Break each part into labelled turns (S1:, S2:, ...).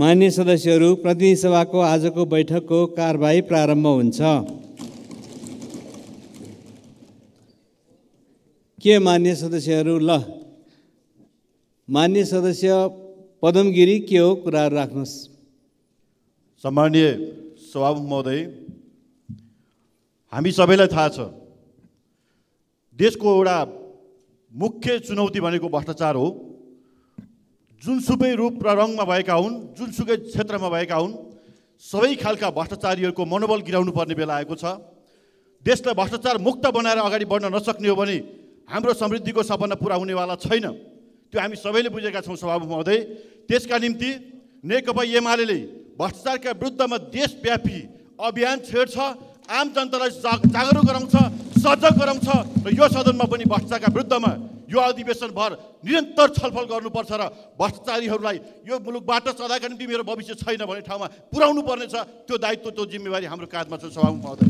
S1: मान्य सदस्यहरू प्रतिनिधि सभाको आजको बैठकको कारबाही प्रारम्भ हुन्छ के मान्य सदस्यहरू ल मान्य सदस्य पदमगिरी के हो कुराहरू राख्नुहोस् सम्मान्य सभामुख महोदय
S2: हामी सबैलाई थाहा छ देशको एउटा मुख्य चुनौती भनेको भ्रष्टाचार हो जुनसुकै रूप र रङमा भएका हुन् जुनसुकै क्षेत्रमा भएका हुन् सबै खालका भ्रष्टाचारीहरूको मनोबल गिराउनु पर्ने बेला आएको छ देशलाई भ्रष्टाचार मुक्त बनाएर अगाडि बढ्न नसक्ने हो भने हाम्रो समृद्धिको सपना पुरा हुनेवाला छैन त्यो हामी सबैले बुझेका छौँ सभामुख महोदय त्यसका निम्ति नेकपा एमाले भ्रष्टाचारका विरुद्धमा देशव्यापी अभियान छेड्छ आम जनतालाई जागरुक गराउँछ सजग गराउँछ र यो सदनमा पनि भ्रष्टाचारका विरुद्धमा यो अधिवेशनभर निरन्तर छलफल गर्नुपर्छ र भ्रष्टाचारीहरूलाई यो मुलुकबाट सदाका निम्ति मेरो भविष्य छैन भन्ने ठाउँमा पुर्याउनु पर्नेछ त्यो दायित्व त्यो जिम्मेवारी हाम्रो काँधमा छ सभा महोदय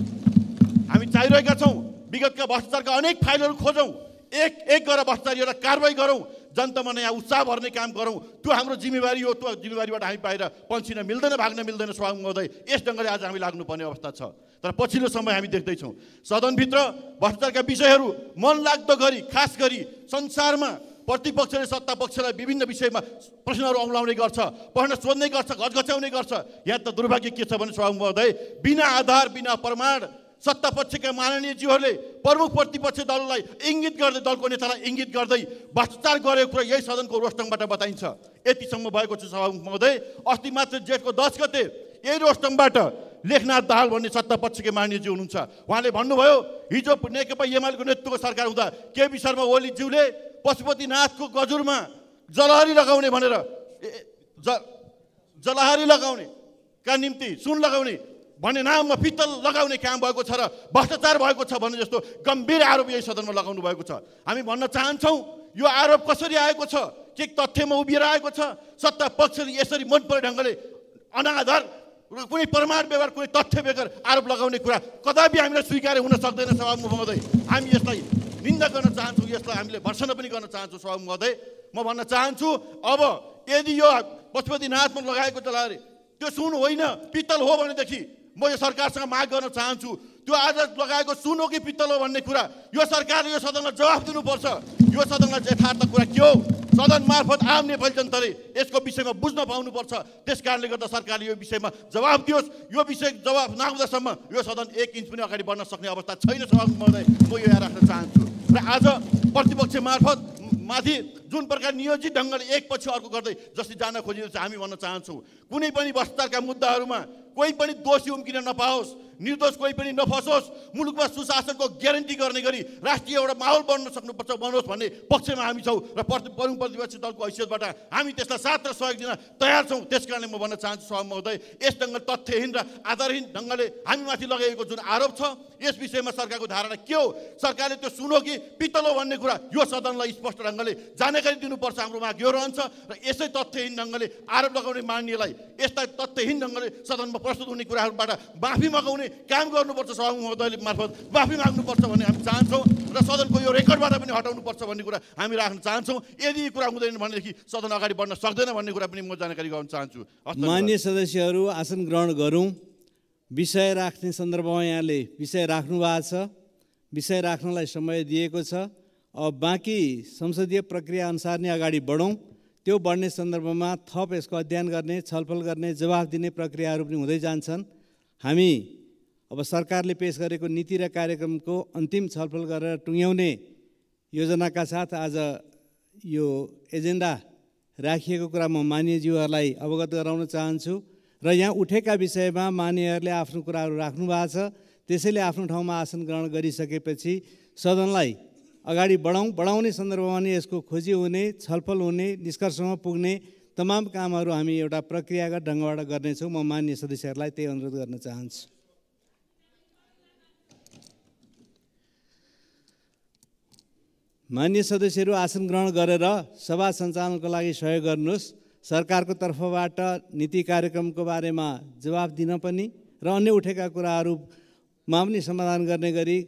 S2: हामी चाहिरहेका छौँ विगतका भ्रष्टाचारका अनेक फाइलहरू खोजौँ एक एक गरेर भ्रष्टाचारीहरूलाई कारवाही गरौँ जनतामा नयाँ उत्साह भर्ने काम गरौँ त्यो हाम्रो जिम्मेवारी हो त्यो जिम्मेवारीबाट हामी बाहिर पन्छिन मिल्दैन भाग्न मिल्दैन सभा हुँदै यस ढङ्गले आज हामी लाग्नुपर्ने अवस्था छ तर पछिल्लो समय हामी देख्दैछौँ सदनभित्र भ्रष्टाचारका विषयहरू मनलाग्दो गरी खास गरी संसारमा प्रतिपक्षले सत्ता पक्षलाई विभिन्न विषयमा प्रश्नहरू औलाउने गर्छ प्रश्न सोध्ने गर्छ घचघच्याउने गर्छ यहाँ त दुर्भाग्य के छ भने महोदय बिना आधार बिना प्रमाण सत्ता पक्षका माननीयज्यूहरूले प्रमुख प्रतिपक्ष दललाई इङ्गित गर्दै दलको नेतालाई इङ्गित गर्दै भ्रष्टाचार गरेको कुरा यही सदनको रोस्टङबाट बताइन्छ यतिसम्म भएको छ सभामुख महोदय अस्ति मात्र जेठको दस गते यही रोस्टङबाट लेखनाथ दाहाल भन्ने सत्तापक्षकै मान्यज्यू हुनुहुन्छ उहाँले भन्नुभयो हिजो नेकपा एमालेको नेतृत्वको सरकार हुँदा केपी शर्मा ओलीज्यूले पशुपतिनाथको गजुरमा जलहरी लगाउने भनेर ज जलहरी का निम्ति सुन लगाउने भन्ने नाममा पित्तल लगाउने काम भएको छ र भ्रष्टाचार भएको छ भन्ने जस्तो गम्भीर आरोप यही सदनमा लगाउनु भएको छ हामी भन्न चाहन्छौँ यो आरोप कसरी आएको छ के तथ्यमा उभिएर आएको छ सत्ता पक्षले यसरी मन ढङ्गले अनाधार कुनै प्रमाण बेगर कुनै तथ्य बेगर आरोप लगाउने कुरा कदापि हामीलाई स्वीकार हुन सक्दैन सभामुख महोदय हामी यसलाई निन्दा गर्न चाहन्छौँ यसलाई हामीले भर्सन पनि गर्न चाहन्छौँ सभामुख महोदय म भन्न चाहन्छु अब यदि यो पशुपतिनाथमा लगाएको जलारे त्यो सुन होइन पित्तल हो भनेदेखि म यो सरकारसँग माग गर्न चाहन्छु त्यो आज लगाएको सुन हो कि पित्तल हो भन्ने कुरा यो सरकारले यो सदनलाई जवाफ दिनुपर्छ यो सदनलाई यथार्थ कुरा के हो सदन मार्फत आम नेपाली जनताले यसको विषयमा बुझ्न पाउनुपर्छ त्यस कारणले गर्दा सरकारले यो विषयमा जवाब दियोस् यो विषय जवाब नआउँदासम्म यो सदन एक इन्च पनि अगाडि बढ्न सक्ने अवस्था छैन सभामुख महोदय म यो यहाँ राख्न चाहन्छु र आज प्रतिपक्ष मार्फत माथि जुन प्रकार नियोजित ढङ्गले एकपछि अर्को गर्दै जसरी जान खोजिएको छ हामी भन्न चाहन्छौँ कुनै पनि भ्रष्टाचारका मुद्दाहरूमा कोही पनि दोषी उम्किन नपाओस् निर्दोष कोही पनि नफसोस् मुलुकमा सुशासनको ग्यारेन्टी गर्ने गरी राष्ट्रिय एउटा माहौल बन्न सक्नुपर्छ बनोस् भन्ने पक्षमा हामी छौँ र प्रति प्रमुख प्रतिपक्षी दलको हैसियतबाट हामी त्यसलाई साथ र सहयोग दिन तयार छौँ त्यस कारणले म भन्न चाहन्छु सहमोदय यस ढङ्गले तथ्यहीन र आधारहीन ढङ्गले हामीमाथि लगाइएको जुन आरोप छ यस विषयमा सरकारको धारणा के हो सरकारले त्यो सुनो कि पितलो भन्ने कुरा यो सदनलाई स्पष्ट ढङ्गले जानकारी दिनुपर्छ हाम्रो माग यो रहन्छ र यसै तथ्यहीन ढङ्गले आरोप लगाउने माननीयलाई यस्ता तथ्यहीन ढङ्गले सदनमा प्रस्तुत हुने कुराहरूबाट माफी मगाउने हुने काम गर्नुपर्छ सभामुख महोदयले मार्फत माफी माग्नुपर्छ भन्ने हामी चाहन्छौँ र सदनको यो रेकर्डबाट पनि हटाउनुपर्छ भन्ने कुरा हामी राख्न चाहन्छौँ यदि यो कुरा हुँदैन भनेदेखि सदन अगाडि बढ्न सक्दैन भन्ने कुरा पनि म जानकारी गराउन चाहन्छु मान्य
S1: सदस्यहरू आसन ग्रहण गरौँ विषय राख्ने सन्दर्भमा यहाँले विषय राख्नु भएको छ विषय राख्नलाई समय दिएको छ अब बाँकी संसदीय प्रक्रियाअनुसार नै अगाडि बढौँ त्यो बढ्ने सन्दर्भमा थप यसको अध्ययन गर्ने छलफल गर्ने जवाफ दिने प्रक्रियाहरू पनि हुँदै जान्छन् हामी अब सरकारले पेस गरेको नीति र कार्यक्रमको अन्तिम छलफल गरेर टुङ्ग्याउने योजनाका साथ आज यो एजेन्डा राखिएको कुरा म मान्यज्यूहरूलाई अवगत गराउन चाहन्छु र यहाँ उठेका विषयमा मान्यहरूले आफ्नो कुराहरू राख्नु भएको छ त्यसैले आफ्नो ठाउँमा आसन ग्रहण गरिसकेपछि सदनलाई अगाडि बढाउँ बढाउने सन्दर्भमा नै यसको खोजी हुने छलफल हुने निष्कर्षमा पुग्ने तमाम कामहरू हामी एउटा प्रक्रियागत ढङ्गबाट गर्नेछौँ म मान्य सदस्यहरूलाई त्यही अनुरोध गर्न चाहन्छु मान्य सदस्यहरू आसन ग्रहण गरेर सभा सञ्चालनको लागि सहयोग गर्नुहोस् सरकारको तर्फबाट नीति कार्यक्रमको बारेमा जवाब दिन पनि र अन्य उठेका कुराहरूमा पनि समाधान गर्ने गरी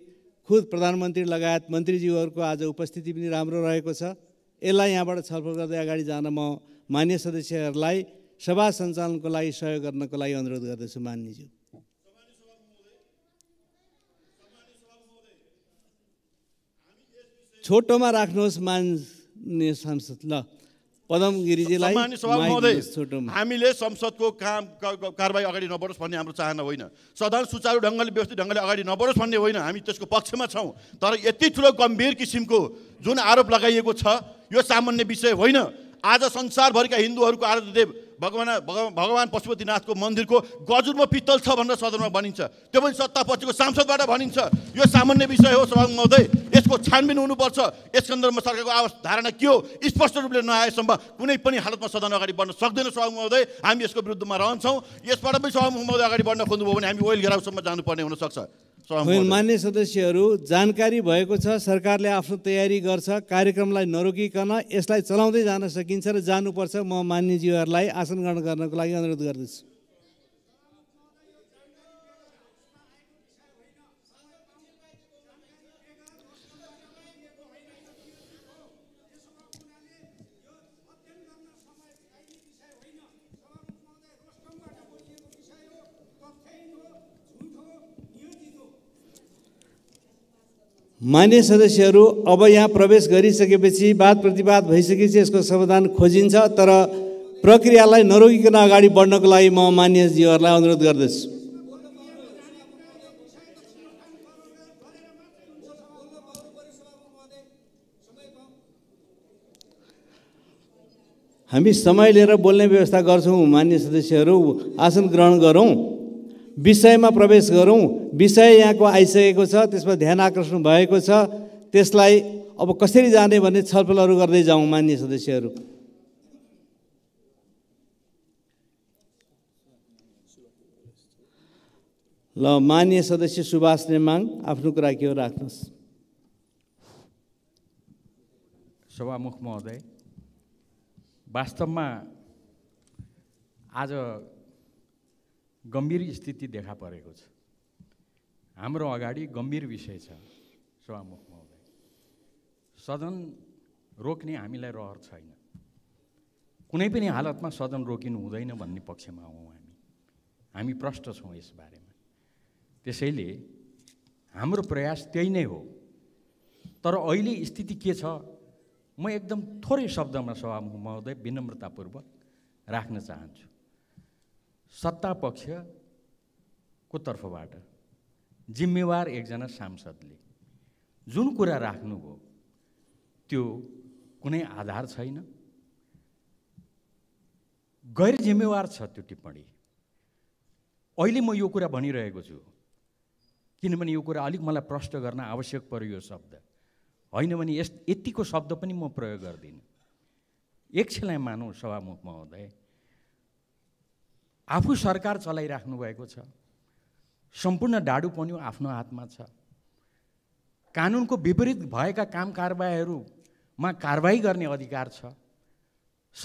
S1: खुद प्रधानमन्त्री लगायत मन्त्रीज्यूहरूको आज उपस्थिति पनि राम्रो रहेको छ यसलाई यहाँबाट छलफल गर्दै अगाडि जान म मान्य सदस्यहरूलाई सभा सञ्चालनको लागि सहयोग गर्नको लागि अनुरोध गर्दछु मान्यज्यू छोटोमा राख्नुहोस् मान्ने संसद ल पदम
S2: हामीले संसदको काम कारवाही अगाडि नबढोस् भन्ने हाम्रो चाहना होइन सदन सुचारू ढङ्गले व्यवस्थित ढङ्गले अगाडि नबढोस् भन्ने होइन हामी त्यसको पक्षमा छौँ तर यति ठुलो गम्भीर किसिमको जुन आरोप लगाइएको छ यो सामान्य विषय होइन आज संसारभरिका हिन्दूहरूको आराध्यदेव भगवान भगवान् पशुपतिनाथको मन्दिरको गजुरमा पित्तल छ भनेर सदनमा भनिन्छ त्यो पनि सत्तापछिको सांसदबाट भनिन्छ यो सामान्य विषय हो सभा महोदय यसको छानबिन हुनुपर्छ यस सन्दर्भमा सरकारको आवास धारणा के हो स्पष्ट रूपले नआएसम्म कुनै पनि हालतमा सदन अगाडि बढ्न सक्दैन सभा महोदय हामी यसको विरुद्धमा रहन्छौँ यसबाट पनि सभा महोदय अगाडि बढ्न खोज्नुभयो भने हामी ओइल घेराउसम्म जानुपर्ने हुनसक्छ
S1: मान्य सदस्यहरू जानकारी भएको छ सरकारले आफ्नो तयारी गर्छ कार्यक्रमलाई नरोकिकन यसलाई चलाउँदै जान सकिन्छ र जानुपर्छ म मान्यज्यूहरूलाई आसन ग्रहण गर्नको लागि अनुरोध गर्दछु मान्य सदस्यहरू अब यहाँ प्रवेश गरिसकेपछि वाद प्रतिवाद भइसकेपछि यसको समाधान खोजिन्छ तर प्रक्रियालाई नरोकिकन अगाडि बढ्नको लागि म मान्यजीहरूलाई अनुरोध गर्दछु हामी समय लिएर बोल्ने व्यवस्था गर्छौँ मान्य सदस्यहरू आसन ग्रहण गरौँ विषयमा प्रवेश गरौँ विषय यहाँको आइसकेको छ त्यसमा ध्यान आकर्षण भएको छ त्यसलाई अब कसरी जाने भन्ने छलफलहरू गर्दै जाउँ मान्य सदस्यहरू ल मान्य सदस्य सुभाष नेमाङ आफ्नो कुरा के हो राख्नुहोस्
S3: सभामुख महोदय वास्तवमा आज गम्भीर स्थिति देखा परेको छ हाम्रो अगाडि गम्भीर विषय छ सभामुख महोदय सदन रोक्ने हामीलाई रहर छैन कुनै पनि हालतमा सदन रोकिनु हुँदैन भन्ने पक्षमा हौँ हामी हामी प्रष्ट छौँ यसबारेमा त्यसैले हाम्रो प्रयास त्यही नै हो तर अहिले स्थिति के छ म एकदम थोरै शब्दमा सभामुख महोदय विनम्रतापूर्वक राख्न चाहन्छु सत्ता पक्षको तर्फबाट जिम्मेवार एकजना सांसदले जुन कुरा राख्नुभयो त्यो कुनै आधार छैन गैर जिम्मेवार छ त्यो टिप्पणी अहिले म यो कुरा भनिरहेको छु किनभने यो कुरा अलिक मलाई प्रष्ट गर्न आवश्यक पर्यो यो शब्द होइन भने यस यतिको शब्द पनि म प्रयोग गर्दिनँ एकछिनलाई मानौँ सभामुख महोदय आफू सरकार चलाइराख्नु भएको छ सम्पूर्ण डाडु पनि आफ्नो हातमा छ कानुनको विपरीत भएका काम कारबाहीहरूमा कारवाही गर्ने अधिकार छ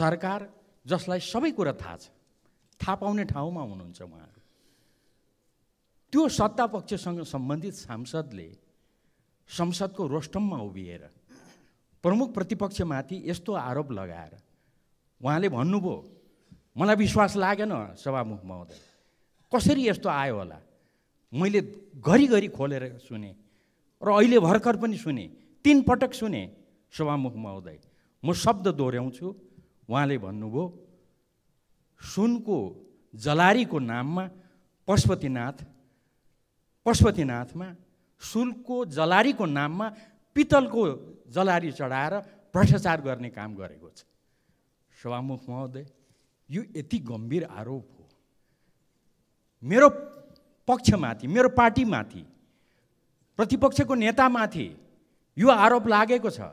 S3: सरकार जसलाई सबै कुरा थाहा छ थाहा पाउने ठाउँमा हुनुहुन्छ उहाँहरू त्यो सत्ता पक्षसँग सम्बन्धित सांसदले संसदको रोस्टममा उभिएर प्रमुख प्रतिपक्षमाथि यस्तो आरोप लगाएर उहाँले भन्नुभयो मलाई विश्वास लागेन सभामुख महोदय कसरी यस्तो आयो होला मैले घरिघरि खोलेर सुने र अहिले भर्खर पनि सुने तिन पटक सुने सभामुख महोदय म शब्द दोहोऱ्याउँछु उहाँले भन्नुभयो सुनको जलारीको नाममा पशुपतिनाथ पशुपतिनाथमा सुनको जलारीको नाममा पितलको जलारी चढाएर भ्रष्टाचार गर्ने काम गरेको छ सभामुख महोदय यो यति गम्भीर आरोप हो मेरो पक्षमाथि मेरो पार्टीमाथि प्रतिपक्षको नेतामाथि यो आरोप लागेको छ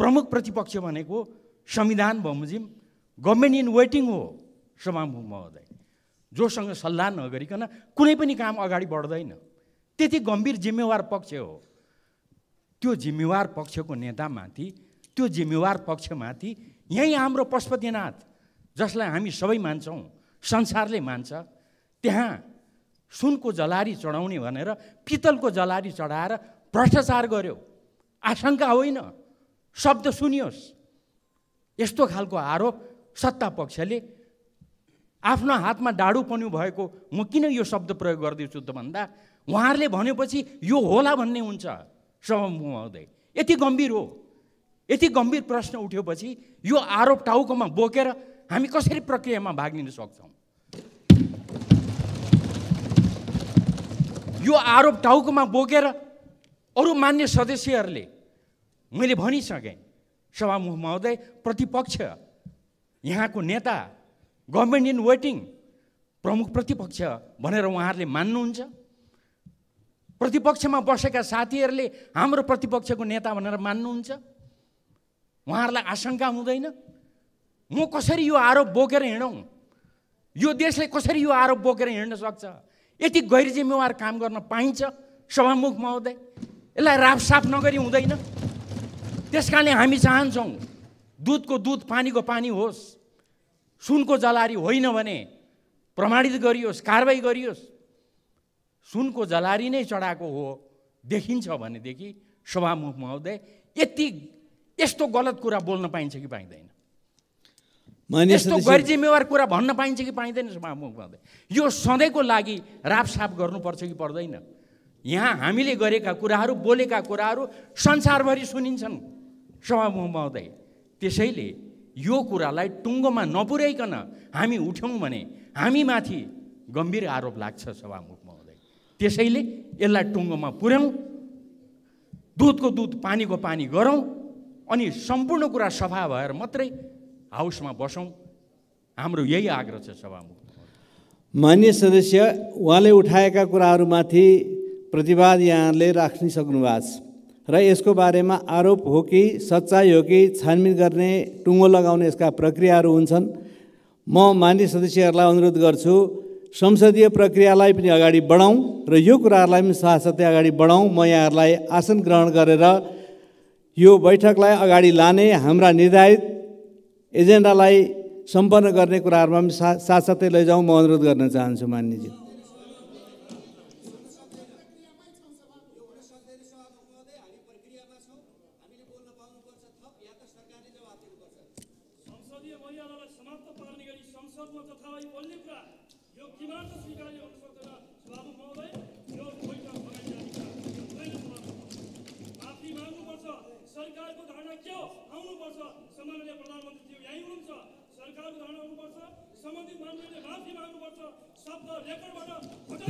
S3: प्रमुख प्रतिपक्ष भनेको संविधान बमोजिम गभर्मेन्ट इन वेटिङ हो सभामुख महोदय जोसँग सल्लाह नगरिकन कुनै पनि काम अगाडि बढ्दैन त्यति गम्भीर जिम्मेवार पक्ष हो त्यो जिम्मेवार पक्षको नेतामाथि त्यो जिम्मेवार पक्षमाथि यहीँ हाम्रो पशुपतिनाथ जसलाई हामी सबै मान्छौँ संसारले मान्छ त्यहाँ सुनको जलारी चढाउने भनेर पितलको जलारी चढाएर भ्रष्टाचार गर्यो आशंका होइन शब्द सुनियोस् यस्तो खालको आरोप सत्ता पक्षले आफ्नो हातमा डाडु पनि भएको म किन यो शब्द प्रयोग गरिदिन्छु त भन्दा उहाँहरूले भनेपछि यो होला भन्ने हुन्छ सभामुख महोदय यति गम्भीर हो यति गम्भीर प्रश्न उठ्योपछि यो आरोप टाउकोमा बोकेर हामी कसरी प्रक्रियामा भाग लिन सक्छौँ यो आरोप टाउकोमा बोकेर अरू मान्य सदस्यहरूले मैले भनिसकेँ सभामुख महोदय प्रतिपक्ष यहाँको नेता गभर्मेन्ट इन वेटिङ प्रमुख प्रतिपक्ष भनेर उहाँहरूले मान्नुहुन्छ प्रतिपक्षमा बसेका साथीहरूले हाम्रो प्रतिपक्षको नेता भनेर मान्नुहुन्छ उहाँहरूलाई आशंका हुँदैन म कसरी यो आरोप बोकेर हिँडौँ यो देशले कसरी यो आरोप बोकेर हिँड्न सक्छ यति गैर जिम्मेवार काम गर्न पाइन्छ सभामुख महोदय यसलाई रापसाप नगरी हुँदैन त्यस कारणले हामी चाहन्छौँ दुधको दुध पानीको पानी होस् सुनको जलारी होइन भने प्रमाणित गरियोस् कारवाही गरियोस् सुनको जलारी नै चढाएको हो देखिन्छ भनेदेखि सभामुख महोदय यति यस्तो गलत कुरा बोल्न पाइन्छ कि पाइँदैन यस्तो गैर जिम्मेवार कुरा भन्न पाइन्छ कि पाइँदैन यो सधैँको लागि रापसाप गर्नुपर्छ कि पर्दैन यहाँ हामीले गरेका कुराहरू बोलेका कुराहरू संसारभरि सुनिन्छन् सभामुख महोदय त्यसैले यो कुरालाई टुङ्गोमा नपुर्याइकन हामी उठ्यौँ भने हामीमाथि गम्भीर आरोप लाग्छ सभामुख महोदय त्यसैले यसलाई टुङ्गोमा पुर्याउँ दुधको दुध पानीको पानी गरौँ अनि सम्पूर्ण कुरा सफा भएर मात्रै हाउसमा बसौँ हाम्रो यही आग्रह छ सभामुख
S1: मान्य सदस्य उहाँले उठाएका कुराहरूमाथि प्रतिवाद यहाँले राख्न सक्नुभएको र यसको बारेमा आरोप हो कि सच्चाइ हो कि छानबिन गर्ने टुङ्गो लगाउने यसका प्रक्रियाहरू हुन्छन् म मान्य सदस्यहरूलाई अनुरोध गर्छु संसदीय प्रक्रियालाई पनि अगाडि बढाउँ र यो कुराहरूलाई पनि साथसाथै अगाडि बढाउँ म यहाँहरूलाई आसन ग्रहण गरेर यो बैठकलाई अगाडि लाने हाम्रा निर्धारित एजेन्डालाई सम्पन्न गर्ने कुराहरूमा पनि सा साथसाथै लैजाउँ म अनुरोध गर्न चाहन्छु मान्यजी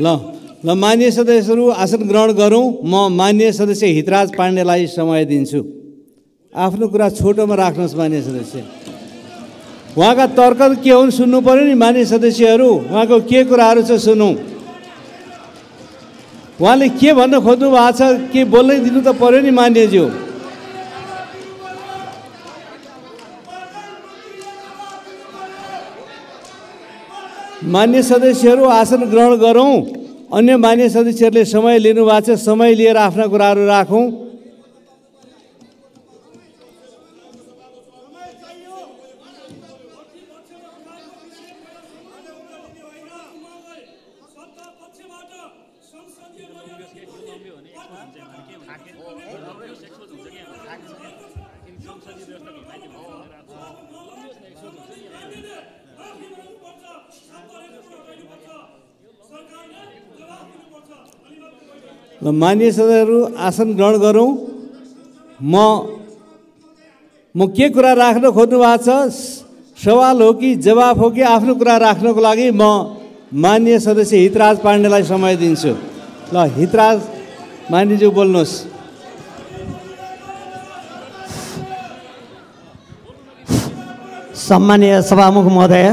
S1: ल ल मान्य सदस्यहरू आसन ग्रहण गरौँ म मान्य सदस्य हितराज पाण्डेलाई समय दिन्छु आफ्नो कुरा छोटोमा राख्नुहोस् मान्य सदस्य उहाँका तर्क के हुन् सुन्नु पऱ्यो नि मान्य सदस्यहरू उहाँको के कुराहरू छ सुनौँ उहाँले के भन्न खोज्नु भएको छ के बोल्नै दिनु त पऱ्यो नि मान्यज्यू मान्य सदस्यहरू आसन ग्रहण गरौँ अन्य मान्य सदस्यहरूले समय लिनुभएको छ समय लिएर आफ्ना कुराहरू राखौँ मान्य सदस्यहरू आसन ग्रहण गरौँ म म के कुरा राख्न खोज्नु भएको छ सवाल हो कि जवाफ हो कि आफ्नो कुरा राख्नको लागि म मान्य सदस्य हितराज पाण्डेलाई समय दिन्छु ल हितराज
S4: मान्यज्यू बोल्नुहोस् सम्मानीय सभामुख महोदय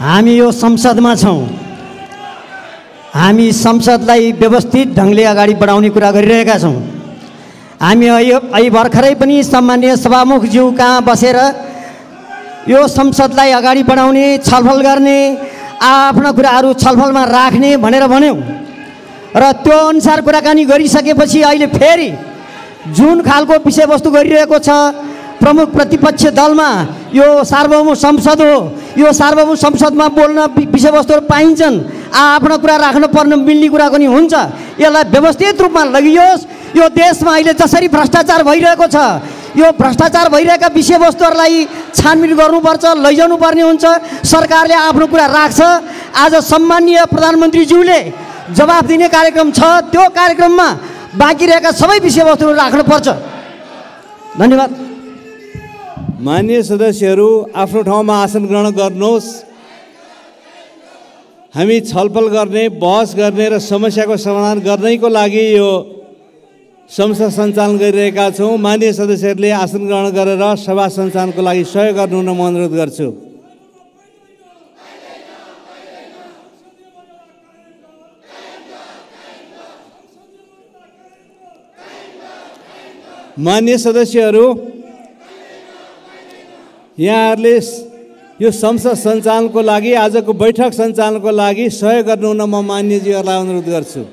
S4: हामी यो संसदमा छौँ हामी संसदलाई व्यवस्थित ढङ्गले अगाडि बढाउने कुरा गरिरहेका छौँ हामी अहिले भर्खरै पनि सामान्य सभामुखज्यू कहाँ बसेर यो संसदलाई अगाडि बढाउने छलफल गर्ने आफ्ना कुराहरू छलफलमा राख्ने भनेर भन्यौँ र त्यो अनुसार कुराकानी गरिसकेपछि अहिले फेरि जुन खालको विषयवस्तु गरिरहेको छ प्रमुख प्रतिपक्ष दलमा यो सार्वभौम संसद हो यो सार्वभौम संसदमा बोल्न विषयवस्तुहरू पाइन्छन् आफ्नो कुरा राख्नु राख्नुपर्ने मिल्ने कुरा पनि हुन्छ यसलाई व्यवस्थित रूपमा लगियोस् यो देशमा अहिले जसरी भ्रष्टाचार भइरहेको छ यो भ्रष्टाचार भइरहेका विषयवस्तुहरूलाई छानबिन गर्नुपर्छ लैजाउनु पर्ने हुन्छ सरकारले आफ्नो कुरा राख्छ आज सम्मानीय प्रधानमन्त्रीज्यूले जवाफ दिने कार्यक्रम छ त्यो कार्यक्रममा बाँकी रहेका सबै विषयवस्तुहरू राख्नुपर्छ धन्यवाद
S1: मान्य सदस्यहरू आफ्नो ठाउँमा आसन ग्रहण गर्नुहोस् हामी छलफल गर्ने बहस गर्ने र समस्याको समाधान गर्नैको लागि यो संस्था सञ्चालन गरिरहेका छौँ मान्य सदस्यहरूले आसन ग्रहण गरेर सभा सञ्चालनको लागि सहयोग गर्नुहुन म अनुरोध गर्छु मान्य सदस्यहरू यहाँहरूले यो संसद सञ्चालनको लागि आजको बैठक सञ्चालनको लागि सहयोग गर्नुहुन म मान्यजीहरूलाई अनुरोध गर्छु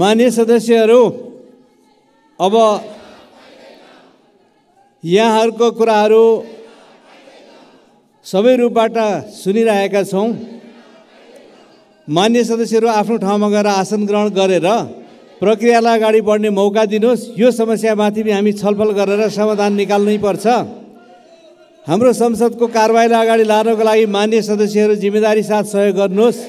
S1: मान्य सदस्यहरू अब यहाँहरूको कुराहरू सबै रूपबाट सुनिरहेका छौँ मान्य सदस्यहरू आफ्नो ठाउँमा गएर आसन ग्रहण गरेर प्रक्रियालाई अगाडि बढ्ने मौका दिनुहोस् यो समस्यामाथि पनि हामी छलफल गरेर समाधान निकाल्नै पर्छ हाम्रो संसदको कारवाहीलाई अगाडि लानको लागि मान्य सदस्यहरू जिम्मेदारी साथ सहयोग गर्नुहोस्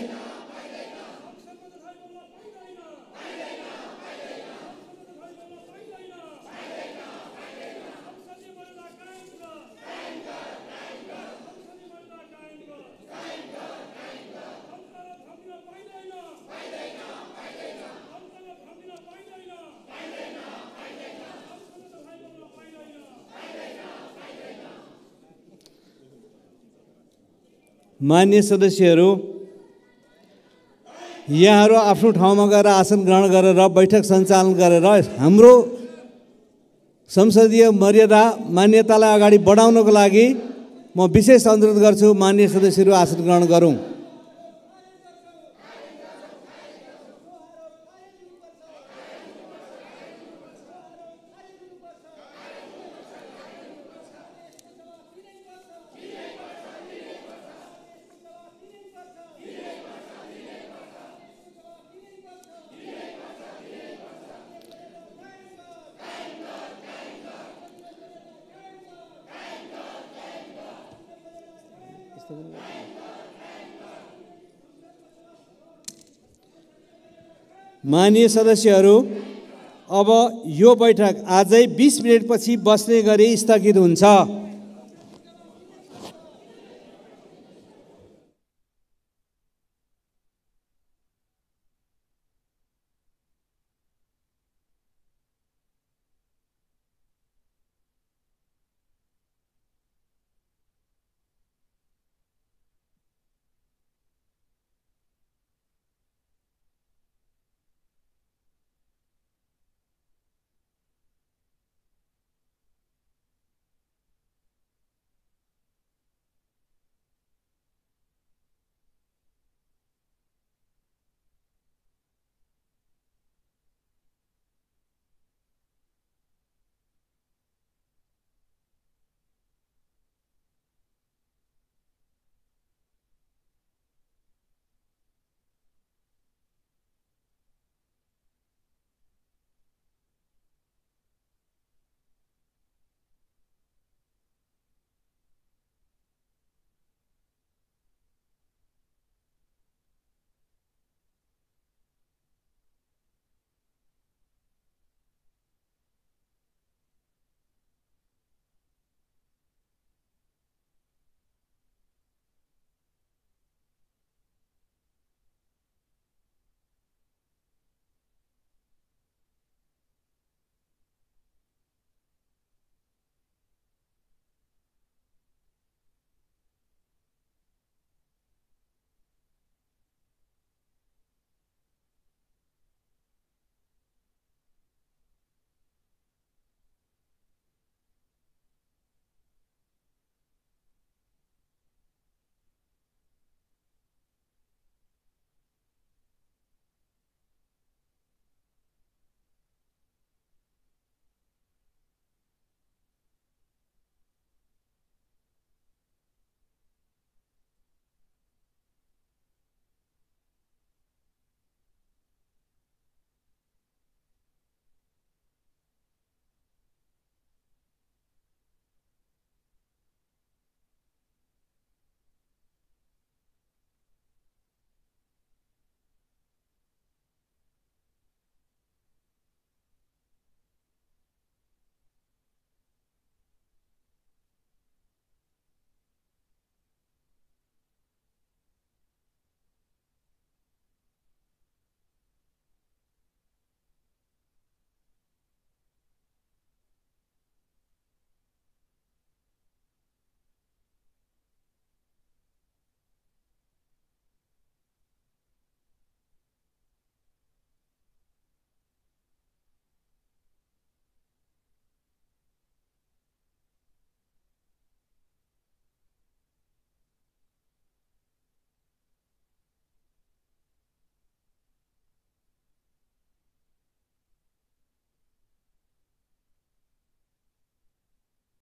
S1: मान्य सदस्यहरू यहाँहरू आफ्नो ठाउँमा गएर आसन ग्रहण गरेर बैठक सञ्चालन गरेर हाम्रो संसदीय मर्यादा मान्यतालाई अगाडि बढाउनको लागि म विशेष अनुरोध गर्छु मान्य सदस्यहरू आसन ग्रहण गरौँ मान्य सदस्यहरू अब यो बैठक आजै बिस मिनटपछि बस्ने गरी स्थगित हुन्छ